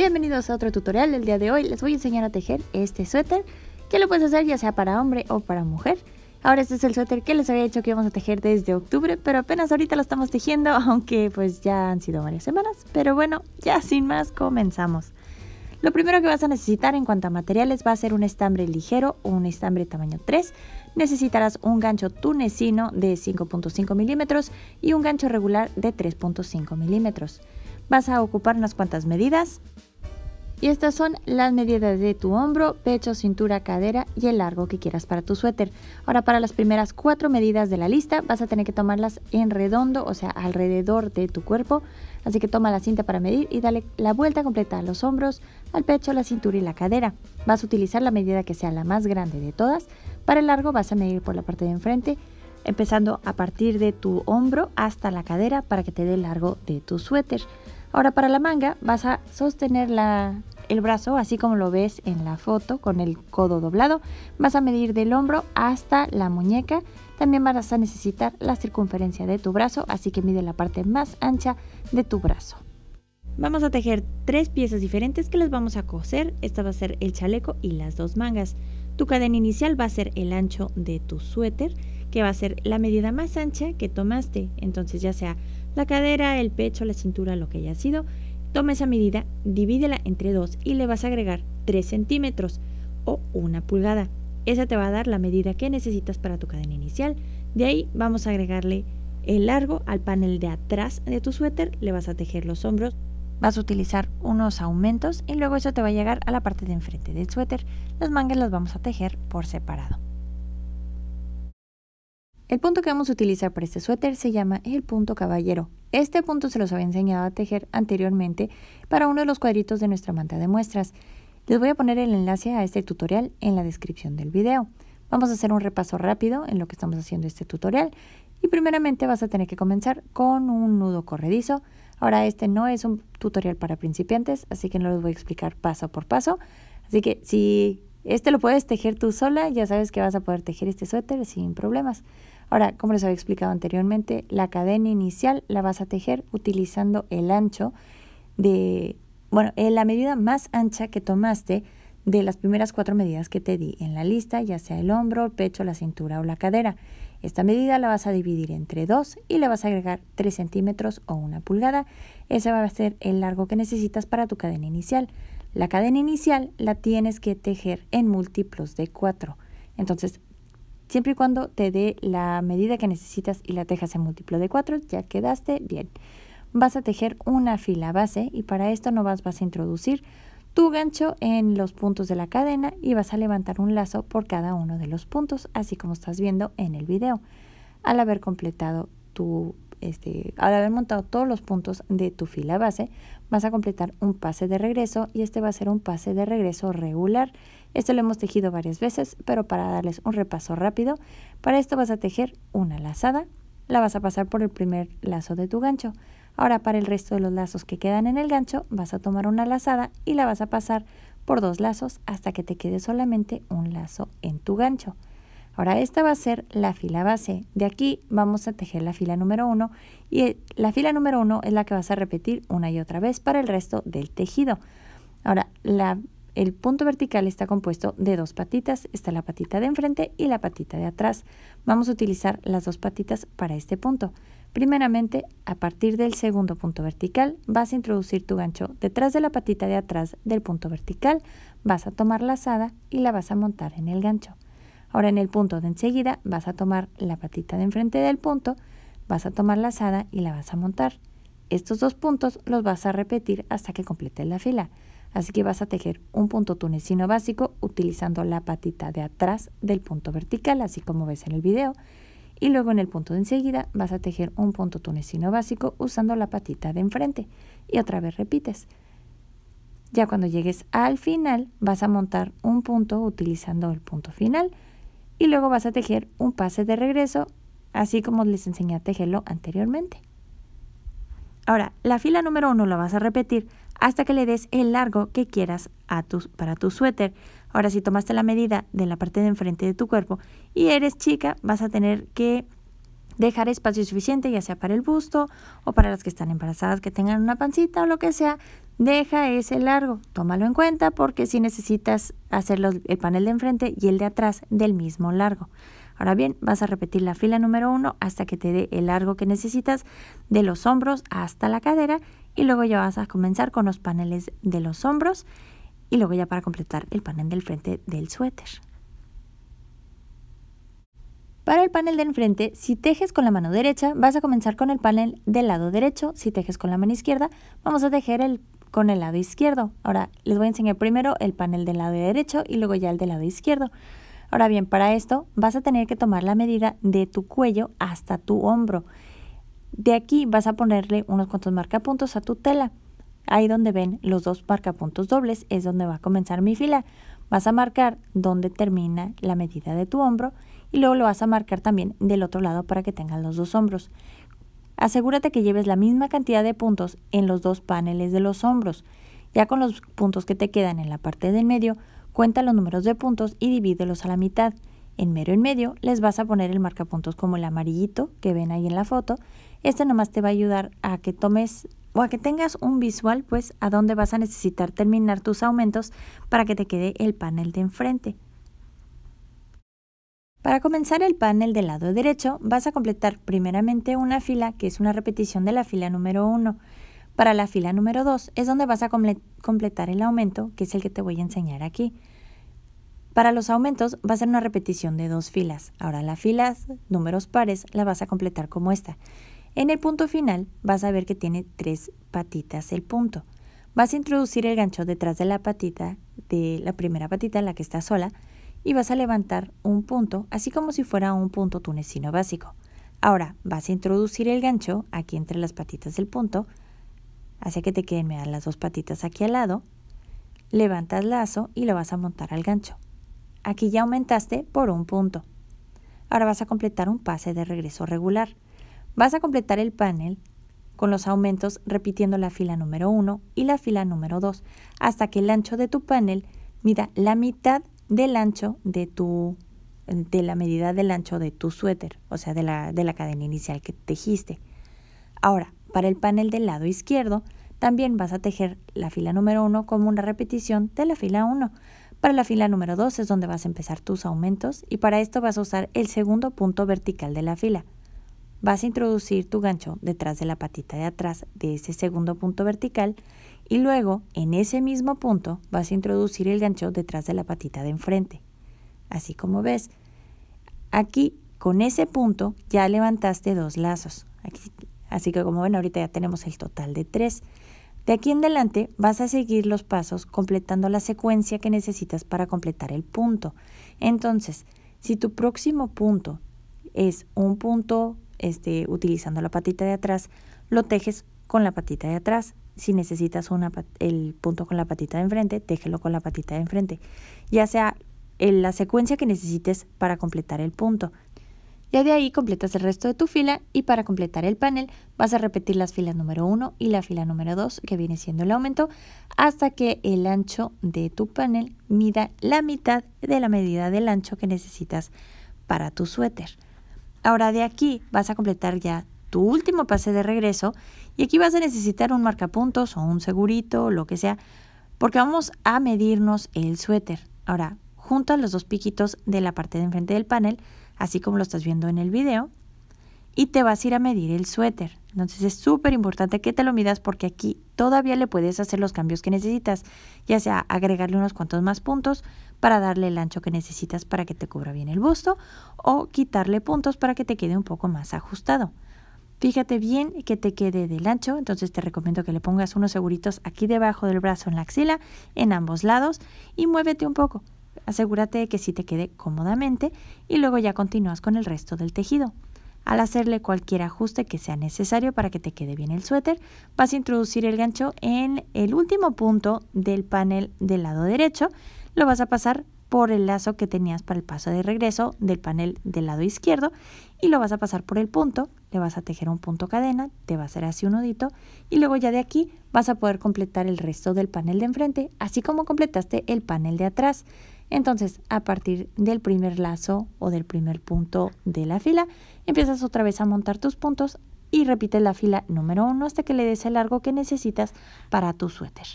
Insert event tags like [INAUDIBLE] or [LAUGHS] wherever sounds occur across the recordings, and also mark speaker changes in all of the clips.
Speaker 1: Bienvenidos a otro tutorial el día de hoy. Les voy a enseñar a tejer este suéter que lo puedes hacer ya sea para hombre o para mujer. Ahora este es el suéter que les había dicho que íbamos a tejer desde octubre, pero apenas ahorita lo estamos tejiendo, [LAUGHS] aunque pues ya han sido varias semanas. Pero bueno, ya sin más comenzamos. Lo primero que vas a necesitar en cuanto a materiales va a ser un estambre ligero o un estambre tamaño 3. Necesitarás un gancho tunecino de 5.5 milímetros y un gancho regular de 3.5 milímetros. Vas a ocupar unas cuantas medidas. Y estas son las medidas de tu hombro, pecho, cintura, cadera y el largo que quieras para tu suéter. Ahora para las primeras cuatro medidas de la lista vas a tener que tomarlas en redondo, o sea, alrededor de tu cuerpo. Así que toma la cinta para medir y dale la vuelta completa a los hombros, al pecho, la cintura y la cadera. Vas a utilizar la medida que sea la más grande de todas. Para el largo vas a medir por la parte de enfrente, empezando a partir de tu hombro hasta la cadera para que te dé el largo de tu suéter. Ahora para la manga vas a sostener el brazo así como lo ves en la foto con el codo doblado. Vas a medir del hombro hasta la muñeca. También vas a necesitar la circunferencia de tu brazo, así que mide la parte más ancha de tu brazo. Vamos a tejer tres piezas diferentes que las vamos a coser. Esta va a ser el chaleco y las dos mangas. Tu cadena inicial va a ser el ancho de tu suéter, que va a ser la medida más ancha que tomaste. Entonces ya sea la cadera, el pecho, la cintura, lo que haya sido. Toma esa medida, divídela entre dos y le vas a agregar 3 centímetros o una pulgada. Esa te va a dar la medida que necesitas para tu cadena inicial. De ahí vamos a agregarle el largo al panel de atrás de tu suéter, le vas a tejer los hombros, vas a utilizar unos aumentos y luego eso te va a llegar a la parte de enfrente del suéter. Las mangas las vamos a tejer por separado. El punto que vamos a utilizar para este suéter se llama el punto caballero. Este punto se los había enseñado a tejer anteriormente para uno de los cuadritos de nuestra manta de muestras. Les voy a poner el enlace a este tutorial en la descripción del video. Vamos a hacer un repaso rápido en lo que estamos haciendo este tutorial y primeramente vas a tener que comenzar con un nudo corredizo. Ahora este no es un tutorial para principiantes, así que no los voy a explicar paso por paso. Así que si este lo puedes tejer tú sola, ya sabes que vas a poder tejer este suéter sin problemas. Ahora, como les había explicado anteriormente, la cadena inicial la vas a tejer utilizando el ancho de, bueno, eh, la medida más ancha que tomaste de las primeras cuatro medidas que te di en la lista, ya sea el hombro, el pecho, la cintura o la cadera. Esta medida la vas a dividir entre dos y le vas a agregar 3 centímetros o una pulgada. Ese va a ser el largo que necesitas para tu cadena inicial. La cadena inicial la tienes que tejer en múltiplos de 4. Entonces siempre y cuando te dé la medida que necesitas y la tejas en múltiplo de 4, ya quedaste bien. Vas a tejer una fila base y para esto no vas, vas a introducir tu gancho en los puntos de la cadena y vas a levantar un lazo por cada uno de los puntos, así como estás viendo en el video. Al haber completado tu este, al haber montado todos los puntos de tu fila base, vas a completar un pase de regreso y este va a ser un pase de regreso regular esto lo hemos tejido varias veces, pero para darles un repaso rápido, para esto vas a tejer una lazada, la vas a pasar por el primer lazo de tu gancho. Ahora para el resto de los lazos que quedan en el gancho, vas a tomar una lazada y la vas a pasar por dos lazos hasta que te quede solamente un lazo en tu gancho. Ahora esta va a ser la fila base. De aquí vamos a tejer la fila número uno y eh, la fila número uno es la que vas a repetir una y otra vez para el resto del tejido. Ahora la el punto vertical está compuesto de dos patitas, está la patita de enfrente y la patita de atrás. Vamos a utilizar las dos patitas para este punto. Primeramente, a partir del segundo punto vertical, vas a introducir tu gancho detrás de la patita de atrás del punto vertical, vas a tomar la asada y la vas a montar en el gancho. Ahora en el punto de enseguida vas a tomar la patita de enfrente del punto, vas a tomar la asada y la vas a montar. Estos dos puntos los vas a repetir hasta que completes la fila. Así que vas a tejer un punto tunecino básico utilizando la patita de atrás del punto vertical, así como ves en el video. Y luego en el punto de enseguida vas a tejer un punto tunecino básico usando la patita de enfrente. Y otra vez repites. Ya cuando llegues al final vas a montar un punto utilizando el punto final. Y luego vas a tejer un pase de regreso, así como les enseñé a tejerlo anteriormente. Ahora, la fila número uno la vas a repetir hasta que le des el largo que quieras para tu suéter. Ahora, si tomaste la medida de la parte de enfrente de tu cuerpo y eres chica, vas a tener que dejar espacio suficiente, ya sea para el busto o para las que están embarazadas, que tengan una pancita o lo que sea, deja ese largo. Tómalo en cuenta porque si necesitas hacer el panel de enfrente y el de atrás del mismo largo. Ahora bien, vas a repetir la fila número uno hasta que te dé el largo que necesitas de los hombros hasta la cadera y luego ya vas a comenzar con los paneles de los hombros y luego ya para completar el panel del frente del suéter. Para el panel de enfrente, si tejes con la mano derecha, vas a comenzar con el panel del lado derecho. Si tejes con la mano izquierda, vamos a tejer el, con el lado izquierdo. Ahora, les voy a enseñar primero el panel del lado derecho y luego ya el del lado izquierdo. Ahora bien, para esto vas a tener que tomar la medida de tu cuello hasta tu hombro. De aquí vas a ponerle unos cuantos marcapuntos a tu tela. Ahí donde ven los dos marcapuntos dobles es donde va a comenzar mi fila. Vas a marcar donde termina la medida de tu hombro y luego lo vas a marcar también del otro lado para que tengan los dos hombros. Asegúrate que lleves la misma cantidad de puntos en los dos paneles de los hombros. Ya con los puntos que te quedan en la parte del medio, cuenta los números de puntos y divídelos a la mitad. En mero en medio les vas a poner el marcapuntos como el amarillito que ven ahí en la foto. Este nomás te va a ayudar a que tomes o a que tengas un visual pues a dónde vas a necesitar terminar tus aumentos para que te quede el panel de enfrente. Para comenzar el panel del lado derecho vas a completar primeramente una fila que es una repetición de la fila número 1. Para la fila número 2 es donde vas a completar el aumento que es el que te voy a enseñar aquí. Para los aumentos va a ser una repetición de dos filas. Ahora las filas números pares la vas a completar como esta. En el punto final vas a ver que tiene tres patitas el punto. Vas a introducir el gancho detrás de la patita, de la primera patita en la que está sola, y vas a levantar un punto, así como si fuera un punto tunecino básico. Ahora vas a introducir el gancho aquí entre las patitas del punto, así que te queden las dos patitas aquí al lado, levantas lazo y lo vas a montar al gancho. Aquí ya aumentaste por un punto. Ahora vas a completar un pase de regreso regular. Vas a completar el panel con los aumentos repitiendo la fila número 1 y la fila número 2 hasta que el ancho de tu panel mida la mitad del ancho de tu de la medida del ancho de tu suéter, o sea, de la, de la cadena inicial que tejiste. Ahora, para el panel del lado izquierdo, también vas a tejer la fila número 1 como una repetición de la fila 1 para la fila número 2 es donde vas a empezar tus aumentos y para esto vas a usar el segundo punto vertical de la fila. Vas a introducir tu gancho detrás de la patita de atrás de ese segundo punto vertical y luego en ese mismo punto vas a introducir el gancho detrás de la patita de enfrente. Así como ves, aquí con ese punto ya levantaste dos lazos. así que como ven ahorita ya tenemos el total de tres. De aquí en adelante vas a seguir los pasos completando la secuencia que necesitas para completar el punto. Entonces, si tu próximo punto es un punto este, utilizando la patita de atrás, lo tejes con la patita de atrás. Si necesitas una, el punto con la patita de enfrente, téjelo con la patita de enfrente. Ya sea en la secuencia que necesites para completar el punto. Ya de ahí completas el resto de tu fila y para completar el panel vas a repetir las filas número 1 y la fila número 2 que viene siendo el aumento hasta que el ancho de tu panel mida la mitad de la medida del ancho que necesitas para tu suéter. Ahora de aquí vas a completar ya tu último pase de regreso y aquí vas a necesitar un marcapuntos o un segurito, o lo que sea, porque vamos a medirnos el suéter. Ahora, juntas los dos piquitos de la parte de enfrente del panel así como lo estás viendo en el video, y te vas a ir a medir el suéter. Entonces es súper importante que te lo midas porque aquí todavía le puedes hacer los cambios que necesitas, ya sea agregarle unos cuantos más puntos para darle el ancho que necesitas para que te cubra bien el busto o quitarle puntos para que te quede un poco más ajustado. Fíjate bien que te quede del ancho, entonces te recomiendo que le pongas unos seguritos aquí debajo del brazo en la axila, en ambos lados y muévete un poco. Asegúrate de que sí te quede cómodamente y luego ya continúas con el resto del tejido. Al hacerle cualquier ajuste que sea necesario para que te quede bien el suéter, vas a introducir el gancho en el último punto del panel del lado derecho. Lo vas a pasar por el lazo que tenías para el paso de regreso del panel del lado izquierdo y lo vas a pasar por el punto, le vas a tejer un punto cadena, te va a hacer así un nudito y luego ya de aquí vas a poder completar el resto del panel de enfrente, así como completaste el panel de atrás. Entonces, a partir del primer lazo o del primer punto de la fila, empiezas otra vez a montar tus puntos y repites la fila número uno hasta que le des el largo que necesitas para tu suéter.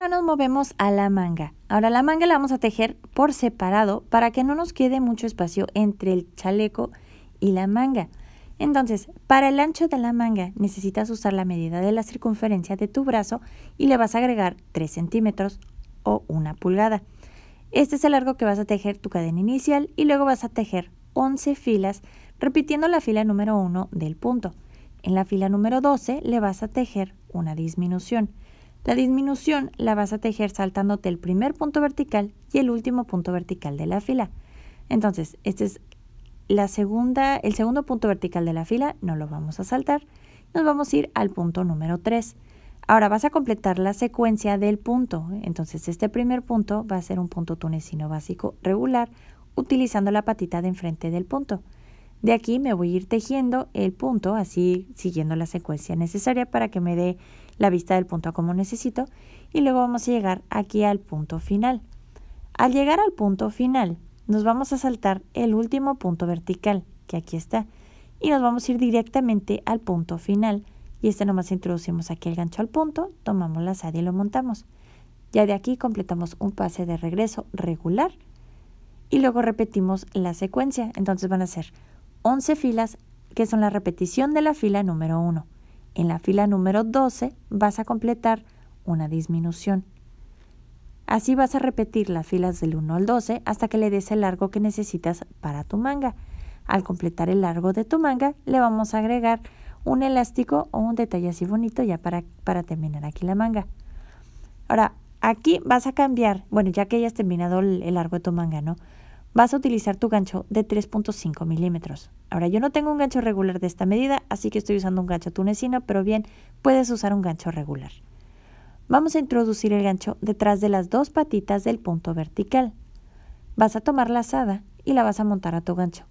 Speaker 1: Ahora nos movemos a la manga. Ahora la manga la vamos a tejer por separado para que no nos quede mucho espacio entre el chaleco y la manga. Entonces, para el ancho de la manga necesitas usar la medida de la circunferencia de tu brazo y le vas a agregar 3 centímetros o una pulgada. Este es el largo que vas a tejer tu cadena inicial y luego vas a tejer 11 filas repitiendo la fila número 1 del punto. En la fila número 12 le vas a tejer una disminución. La disminución la vas a tejer saltándote el primer punto vertical y el último punto vertical de la fila. Entonces, este es la el segundo punto vertical de la fila, no lo vamos a saltar. Nos vamos a ir al punto número 3. Ahora vas a completar la secuencia del punto. Entonces este primer punto va a ser un punto tunecino básico regular utilizando la patita de enfrente del punto. De aquí me voy a ir tejiendo el punto, así siguiendo la secuencia necesaria para que me dé la vista del punto como necesito. Y luego vamos a llegar aquí al punto final. Al llegar al punto final, nos vamos a saltar el último punto vertical, que aquí está. Y nos vamos a ir directamente al punto final y este nomás introducimos aquí el gancho al punto, tomamos la sal y lo montamos. Ya de aquí completamos un pase de regreso regular y luego repetimos la secuencia. Entonces van a ser 11 filas que son la repetición de la fila número 1. En la fila número 12 vas a completar una disminución. Así vas a repetir las filas del 1 al 12 hasta que le des el largo que necesitas para tu manga. Al completar el largo de tu manga le vamos a agregar un elástico o un detalle así bonito ya para, para terminar aquí la manga. Ahora, aquí vas a cambiar, bueno, ya que hayas terminado el, largo de tu manga, ¿no? Vas a utilizar tu gancho de 3.5 milímetros. Ahora, yo no tengo un gancho regular de esta medida, así que estoy usando un gancho tunecino, pero bien, puedes usar un gancho regular. Vamos a introducir el gancho detrás de las dos patitas del punto vertical. Vas a tomar la asada y la vas a montar a tu gancho.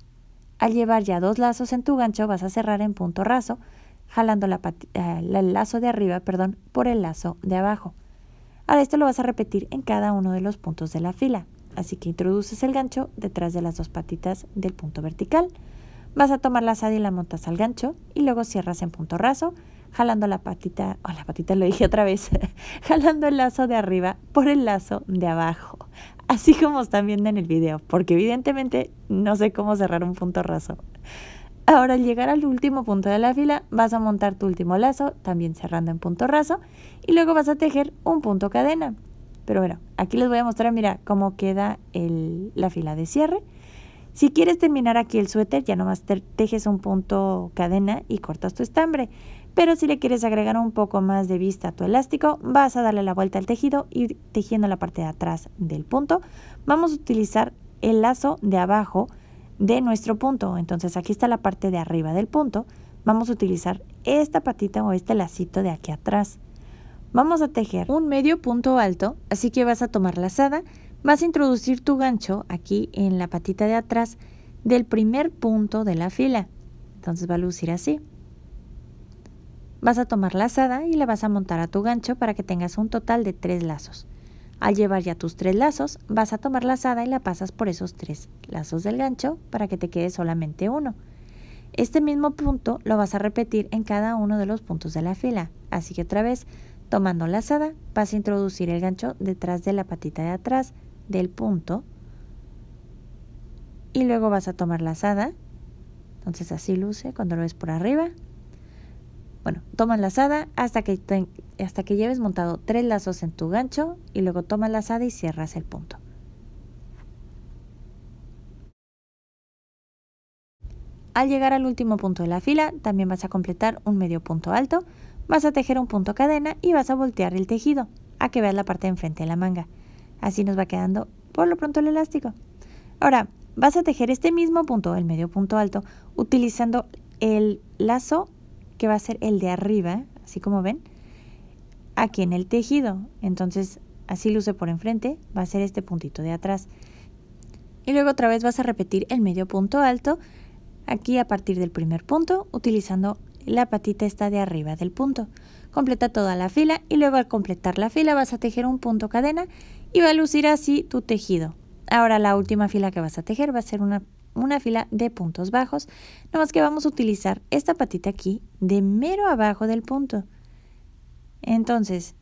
Speaker 1: Al llevar ya dos lazos en tu gancho vas a cerrar en punto raso, jalando eh, la el lazo de arriba perdón, por el lazo de abajo. Ahora esto lo vas a repetir en cada uno de los puntos de la fila, así que introduces el gancho detrás de las dos patitas del punto vertical. Vas a tomar la y la montas al gancho y luego cierras en punto raso, jalando la patita, o oh, la patita lo dije otra vez, [LAUGHS] jalando el lazo de arriba por el lazo de abajo. [LAUGHS] así como están viendo en el video, porque evidentemente no sé cómo cerrar un punto raso. Ahora al llegar al último punto de la fila vas a montar tu último lazo, también cerrando en punto raso, y luego vas a tejer un punto cadena. Pero bueno, aquí les voy a mostrar, mira, cómo queda la fila de cierre. Si quieres terminar aquí el suéter, ya nomás tejes un punto cadena y cortas tu estambre pero si le quieres agregar un poco más de vista a tu elástico, vas a darle la vuelta al tejido y tejiendo la parte de atrás del punto, vamos a utilizar el lazo de abajo de nuestro punto. Entonces aquí está la parte de arriba del punto. Vamos a utilizar esta patita o este lacito de aquí atrás. Vamos a tejer un medio punto alto, así que vas a tomar la lazada, vas a introducir tu gancho aquí en la patita de atrás del primer punto de la fila. Entonces va a lucir así. Vas a tomar la lazada y la vas a montar a tu gancho para que tengas un total de tres lazos. Al llevar ya tus tres lazos, vas a tomar la lazada y la pasas por esos tres lazos del gancho para que te quede solamente uno. Este mismo punto lo vas a repetir en cada uno de los puntos de la fila, así que otra vez, tomando la lazada, vas a introducir el gancho detrás de la patita de atrás del punto y luego vas a tomar la lazada, entonces así luce cuando lo ves por arriba bueno, toma lazada hasta que, hasta que lleves montado tres lazos en tu gancho y luego toma lazada y cierras el punto. Al llegar al último punto de la fila, también vas a completar un medio punto alto, vas a tejer un punto cadena y vas a voltear el tejido a que veas la parte de enfrente de la manga. Así nos va quedando por lo pronto el elástico. Ahora, vas a tejer este mismo punto, el medio punto alto, utilizando el lazo que va a ser el de arriba, así como ven, aquí en el tejido. Entonces, así luce por enfrente, va a ser este puntito de atrás. Y luego otra vez vas a repetir el medio punto alto, aquí a partir del primer punto, utilizando la patita esta de arriba del punto. Completa toda la fila y luego al completar la fila vas a tejer un punto cadena y va a lucir así tu tejido. Ahora la última fila que vas a tejer va a ser una una fila de puntos bajos, nomás que vamos a utilizar esta patita aquí de mero abajo del punto. Entonces,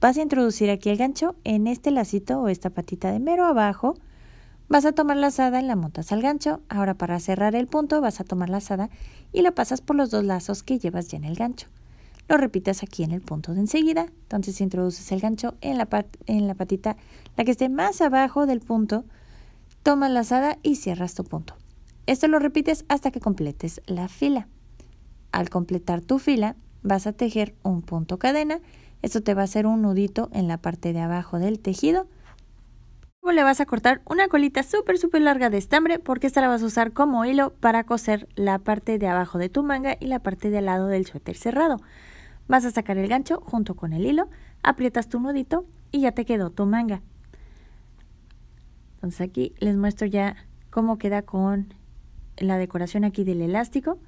Speaker 1: vas a introducir aquí el gancho en este lacito o esta patita de mero abajo. Vas a tomar la lazada y la montas al gancho. Ahora para cerrar el punto vas a tomar la lazada y la pasas por los dos lazos que llevas ya en el gancho. Lo repitas aquí en el punto de enseguida. Entonces introduces el gancho en la, en la patita, la que esté más abajo del punto tomas la asada y cierras tu punto. Esto lo repites hasta que completes la fila. Al completar tu fila, vas a tejer un punto cadena. Esto te va a hacer un nudito en la parte de abajo del tejido. Luego le vas a cortar una colita súper súper larga de estambre porque esta la vas a usar como hilo para coser la parte de abajo de tu manga y la parte de al lado del suéter cerrado. Vas a sacar el gancho junto con el hilo, aprietas tu nudito y ya te quedó tu manga. Entonces aquí les muestro ya cómo queda con la decoración aquí del elástico.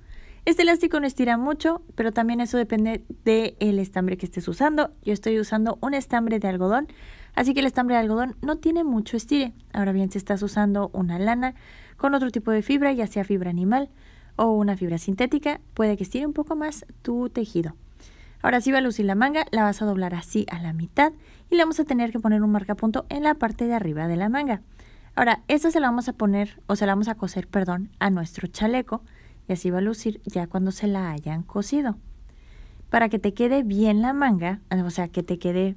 Speaker 1: Este elástico no estira mucho, pero también eso depende del estambre que estés usando. Yo estoy usando un estambre de algodón, así que el estambre de algodón no tiene mucho estire. Ahora bien, si estás usando una lana con otro tipo de fibra, ya sea fibra animal o una fibra sintética, puede que estire un poco más tu tejido. Ahora sí va a lucir la manga, la vas a doblar así a la mitad y le vamos a tener que poner un marcapunto en la parte de arriba de la manga. Ahora, esto se la vamos a poner, o se la vamos a coser, perdón, a nuestro chaleco y así va a lucir ya cuando se la hayan cosido. Para que te quede bien la manga, o sea, que te quede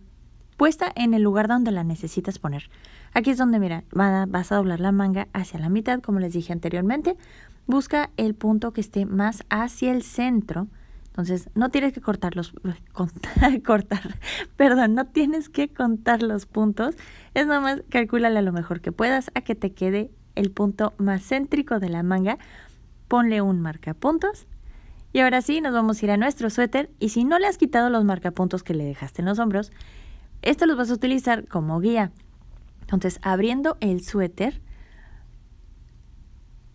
Speaker 1: puesta en el lugar donde la necesitas poner. Aquí es donde, mira, vas a doblar la manga hacia la mitad, como les dije anteriormente. Busca el punto que esté más hacia el centro, entonces, no tienes que cortar los [LAUGHS] contar, cortar, perdón, no tienes que contar los puntos, es nomás calcúlale lo mejor que puedas a que te quede el punto más céntrico de la manga, ponle un marcapuntos. Y ahora sí, nos vamos a ir a nuestro suéter y si no le has quitado los marcapuntos que le dejaste en los hombros, esto los vas a utilizar como guía. Entonces, abriendo el suéter,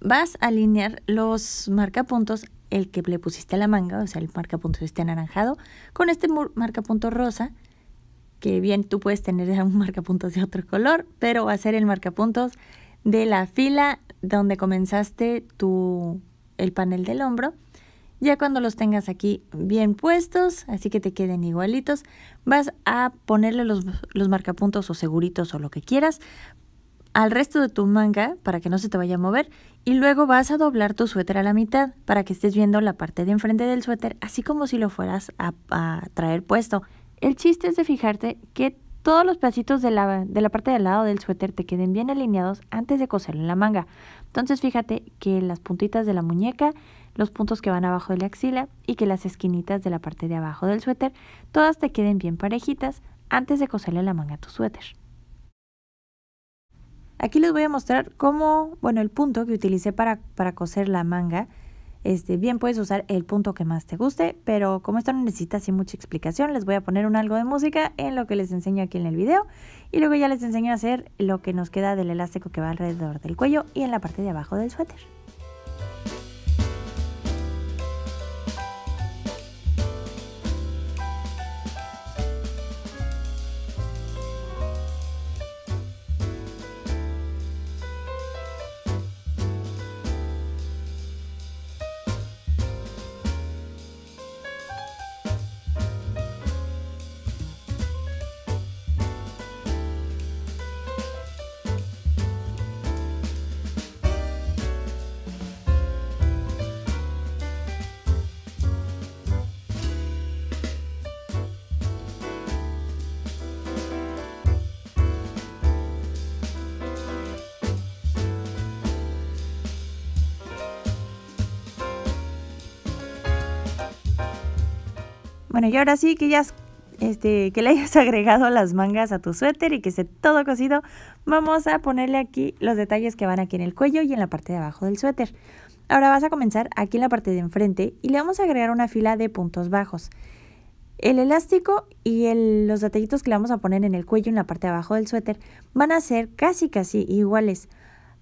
Speaker 1: vas a alinear los marcapuntos el que le pusiste a la manga, o sea, el marcapuntos este anaranjado, con este marcapunto rosa, que bien tú puedes tener un punto de otro color, pero va a ser el marcapuntos de la fila donde comenzaste tu, el panel del hombro. Ya cuando los tengas aquí bien puestos, así que te queden igualitos, vas a ponerle los, los marcapuntos o seguritos o lo que quieras al resto de tu manga para que no se te vaya a mover y luego vas a doblar tu suéter a la mitad para que estés viendo la parte de enfrente del suéter así como si lo fueras a, traer puesto. El chiste es de fijarte que todos los pedacitos de la, de la, parte del lado del suéter te queden bien alineados antes de coserlo en la manga. Entonces fíjate que las puntitas de la muñeca, los puntos que van abajo de la axila y que las esquinitas de la parte de abajo del suéter, todas te queden bien parejitas antes de coserle la manga a tu suéter. Aquí les voy a mostrar cómo, bueno, el punto que utilicé para, para coser la manga. Este, bien puedes usar el punto que más te guste, pero como esto no necesita así mucha explicación, les voy a poner un algo de música en lo que les enseño aquí en el video y luego ya les enseño a hacer lo que nos queda del elástico que va alrededor del cuello y en la parte de abajo del suéter. Bueno, y ahora sí que ya este, que le hayas [LAUGHS] agregado las mangas a tu suéter y que esté todo cosido, vamos a ponerle aquí los detalles que van aquí en el cuello y en la parte de abajo del suéter. Ahora vas a comenzar aquí en la parte de enfrente y le vamos a agregar una fila de puntos bajos. El elástico y los detallitos que le vamos a poner en el cuello y en la parte de abajo del suéter van a ser casi casi iguales.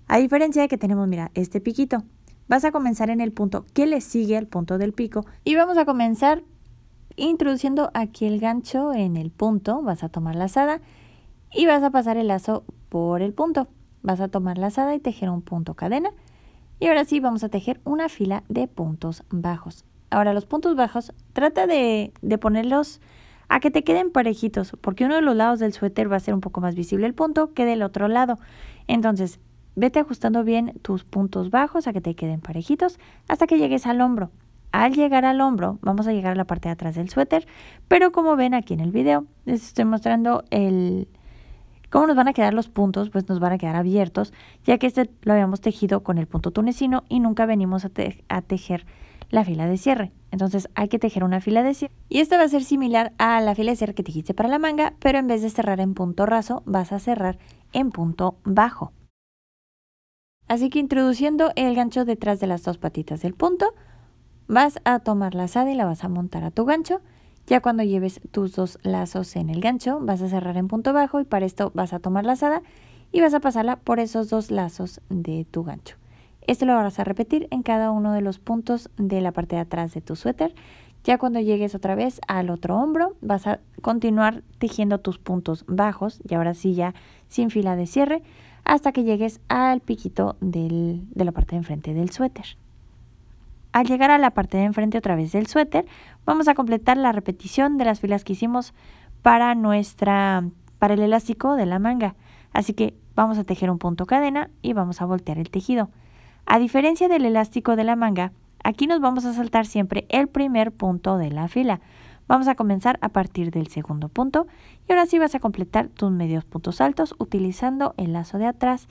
Speaker 1: A diferencia de que tenemos, mira, este piquito. Vas a comenzar en el punto que le sigue al punto del pico y vamos a comenzar introduciendo aquí el gancho en el punto, vas a tomar la lazada y vas a pasar el lazo por el punto. Vas a tomar la lazada y tejer un punto cadena. Y ahora sí vamos a tejer una fila de puntos bajos. Ahora los puntos bajos, trata de, de ponerlos a que te queden parejitos, porque uno de los lados del suéter va a ser un poco más visible el punto que del otro lado. Entonces, vete ajustando bien tus puntos bajos a que te queden parejitos hasta que llegues al hombro al llegar al hombro vamos a llegar a la parte de atrás del suéter, pero como ven aquí en el video, les estoy mostrando el cómo nos van a quedar los puntos, pues nos van a quedar abiertos, ya que este lo habíamos tejido con el punto tunecino y nunca venimos a, tejer la fila de cierre. Entonces hay que tejer una fila de cierre. Y esta va a ser similar a la fila de cierre que tejiste para la manga, pero en vez de cerrar en punto raso, vas a cerrar en punto bajo. Así que introduciendo el gancho detrás de las dos patitas del punto, Vas a tomar la asada y la vas a montar a tu gancho. Ya cuando lleves tus dos lazos en el gancho, vas a cerrar en punto bajo y para esto vas a tomar la asada y vas a pasarla por esos dos lazos de tu gancho. Esto lo vas a repetir en cada uno de los puntos de la parte de atrás de tu suéter. Ya cuando llegues otra vez al otro hombro, vas a continuar tejiendo tus puntos bajos y ahora sí ya sin fila de cierre hasta que llegues al piquito del, de la parte de enfrente del suéter. Al llegar a la parte de enfrente otra vez del suéter, vamos a completar la repetición de las filas que hicimos para nuestra para el elástico de la manga. Así que vamos a tejer un punto cadena y vamos a voltear el tejido. A diferencia del elástico de la manga, aquí nos vamos a saltar siempre el primer punto de la fila. Vamos a comenzar a partir del segundo punto y ahora sí vas a completar tus medios puntos altos utilizando el lazo de atrás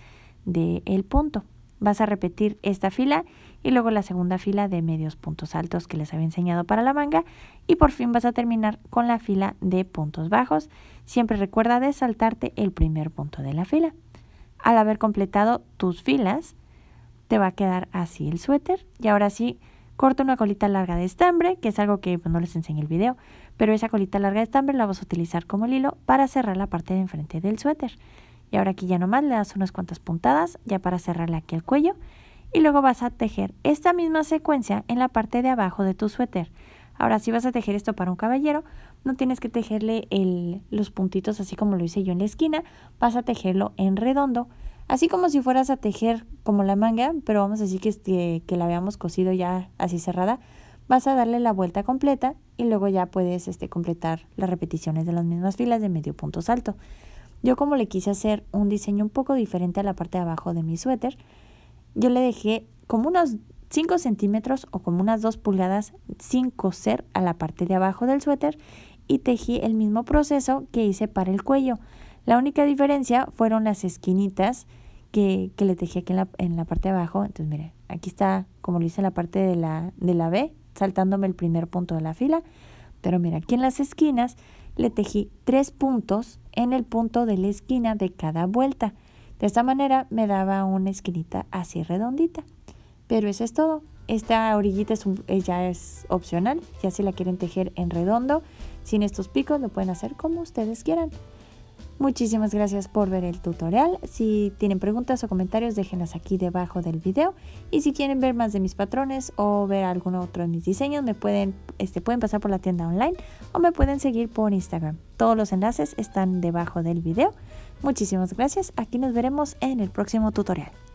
Speaker 1: del punto. Vas a repetir esta fila y luego la segunda fila de medios puntos altos que les había enseñado para la manga y por fin vas a terminar con la fila de puntos bajos. Siempre recuerda de saltarte el primer punto de la fila. Al haber completado tus filas, te va a quedar así el suéter y ahora sí corta una colita larga de estambre, que es algo que pues, no les enseñé el video, pero esa colita larga de estambre la vas a utilizar como hilo para cerrar la parte de enfrente del suéter. Y ahora aquí ya nomás le das unas cuantas puntadas ya para cerrarle aquí el cuello y luego vas a tejer esta misma secuencia en la parte de abajo de tu suéter. Ahora, si vas a tejer esto para un caballero, no tienes que tejerle el, los puntitos así como lo hice yo en la esquina, vas a tejerlo en redondo, así como si fueras a tejer como la manga, pero vamos a decir que, este, que, la habíamos cosido ya así cerrada, vas a darle la vuelta completa y luego ya puedes este, completar las repeticiones de las mismas filas de medio punto salto. Yo como le quise hacer un diseño un poco diferente a la parte de abajo de mi suéter, yo le dejé como unos 5 centímetros o como unas 2 pulgadas sin coser a la parte de abajo del suéter y tejí el mismo proceso que hice para el cuello. La única diferencia fueron las esquinitas que, le tejí aquí en la, parte de abajo. Entonces, mire, aquí está como lo hice en la parte de la, de la B, saltándome el primer punto de la fila. Pero mira, aquí en las esquinas le tejí tres puntos en el punto de la esquina de cada vuelta. De esta manera me daba una esquinita así redondita. Pero eso es todo. Esta orillita es eh, ya es opcional, ya si la quieren tejer en redondo, sin estos picos lo pueden hacer como ustedes quieran. Muchísimas gracias por ver el tutorial. Si tienen preguntas o comentarios, déjenlas aquí debajo del video. Y si quieren ver más de mis patrones o ver algún otro de mis diseños, me pueden, este, pueden pasar por la tienda online o me pueden seguir por Instagram. Todos los enlaces están debajo del video. Muchísimas gracias, aquí nos veremos en el próximo tutorial.